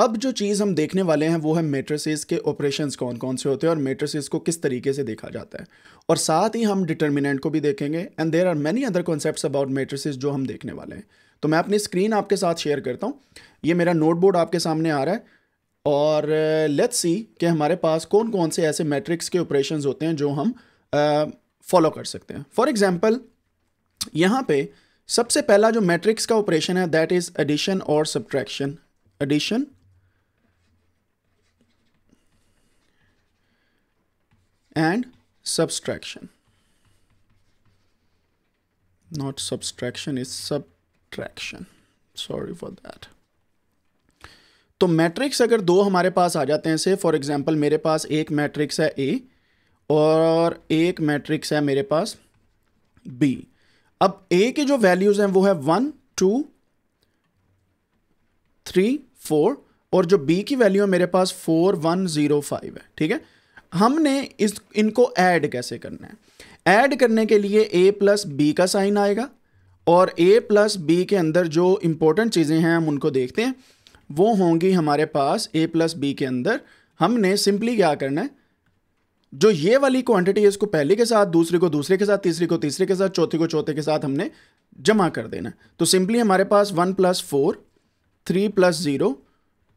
अब जो चीज़ हम देखने वाले हैं वो है मेट्रसेस के ऑपरेशंस कौन कौन से होते हैं और मेट्रसेस को किस तरीके से देखा जाता है और साथ ही हम डिटर्मिनेंट को भी देखेंगे and there are many other concept about matrices जो हम देखने वाले हैं तो मैं अपनी स्क्रीन आपके साथ शेयर करता हूँ ये मेरा नोटबोर्ड आपके सामने आ रहा है और लेट्स uh, सी कि हमारे पास कौन कौन से ऐसे मैट्रिक्स के ऑपरेशंस होते हैं जो हम फॉलो uh, कर सकते हैं फॉर एग्जांपल यहाँ पे सबसे पहला जो मैट्रिक्स का ऑपरेशन है दैट इज़ एडिशन और subtraction addition and subtraction not subtraction is subtraction sorry for that तो मैट्रिक्स अगर दो हमारे पास आ जाते हैं से फॉर एग्जांपल मेरे पास एक मैट्रिक्स है ए और एक मैट्रिक्स है मेरे पास बी अब ए के जो वैल्यूज़ हैं वो है वन टू थ्री फोर और जो बी की वैल्यू है मेरे पास फोर वन ज़ीरो फाइव है ठीक है हमने इस इनको ऐड कैसे करना है ऐड करने के लिए ए प्लस बी का साइन आएगा और ए प्लस बी के अंदर जो इम्पोर्टेंट चीज़ें हैं हम उनको देखते हैं वो होंगी हमारे पास ए प्लस बी के अंदर हमने सिंपली क्या करना है जो ये वाली क्वांटिटी है इसको पहले के साथ दूसरे को दूसरे के साथ तीसरे को तीसरे के साथ चौथे को चौथे के साथ हमने जमा कर देना तो सिंपली हमारे पास one plus four three plus zero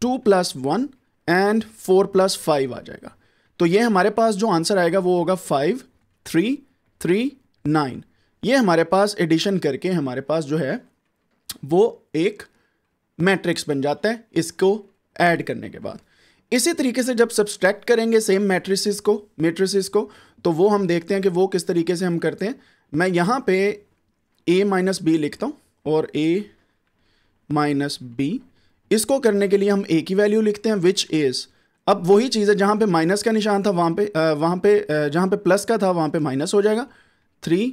two plus one and four plus five आ जाएगा तो ये हमारे पास जो आंसर आएगा वो होगा फाइव थ्री थ्री नाइन ये हमारे पास एडिशन करके हमारे पास जो है वो एक मैट्रिक्स बन जाता है इसको ऐड करने के बाद इसी तरीके से जब सब्सट्रैक्ट करेंगे सेम मैट्रिसेस को मैट्रिसेस को तो वो हम देखते हैं कि वो किस तरीके से हम करते हैं मैं यहाँ पे ए माइनस बी लिखता हूँ और ए माइनस बी इसको करने के लिए हम ए की वैल्यू लिखते हैं विच इज़ अब वही चीज़ है जहाँ पे माइनस का निशान था वहाँ पे वहाँ पे जहाँ पे प्लस का था वहाँ पे माइनस हो जाएगा three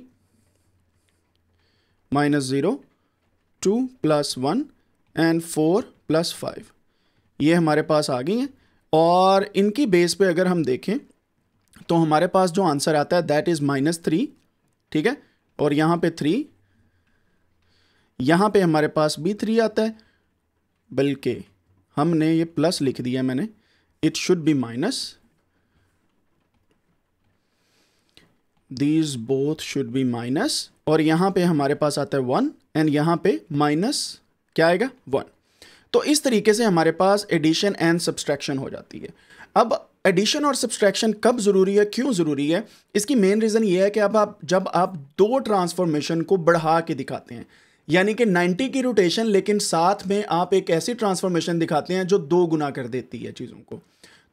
minus zero two plus one and four plus five ये हमारे पास आ गई हैं और इनकी बेस पे अगर हम देखें तो हमारे पास जो आंसर आता है दैट इज़ माइनस थ्री ठीक है और यहाँ पे थ्री यहाँ पे हमारे पास भी थ्री आता है बल्कि हमने ये प्लस लिख दिया मैंने it should be minus. These both should be minus और यहां पे हमारे पास आता है वन एंड यहां पे माइनस क्या आएगा वन तो इस तरीके से हमारे पास एडिशन एंड सब्सट्रैक्शन हो जाती है अब एडिशन और सब्सट्रैक्शन कब ज़रूरी है क्यों ज़रूरी है इसकी मेन रीज़न ये है कि अब आप जब आप दो ट्रांसफॉर्मेशन को बढ़ा के दिखाते हैं यानी कि 90 की रोटेशन लेकिन साथ में आप एक ऐसी ट्रांसफॉर्मेशन दिखाते हैं जो दो गुना कर देती है चीज़ों को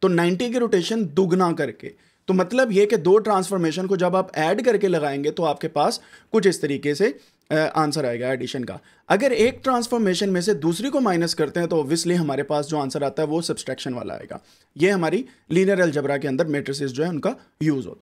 तो 90 की रोटेशन दुगना करके तो मतलब ये कि दो ट्रांसफॉर्मेशन को जब आप ऐड करके लगाएंगे तो आपके पास कुछ इस तरीके से आंसर आएगा एडिशन का अगर एक ट्रांसफॉर्मेशन में से दूसरी को माइनस करते हैं तो ऑब्वियसली हमारे पास जो आंसर आता है वो सब्सट्रैक्शन वाला आएगा ये हमारी लीनियर अलजबरा के अंदर मेट्रिस जो है उनका यूज़ होता है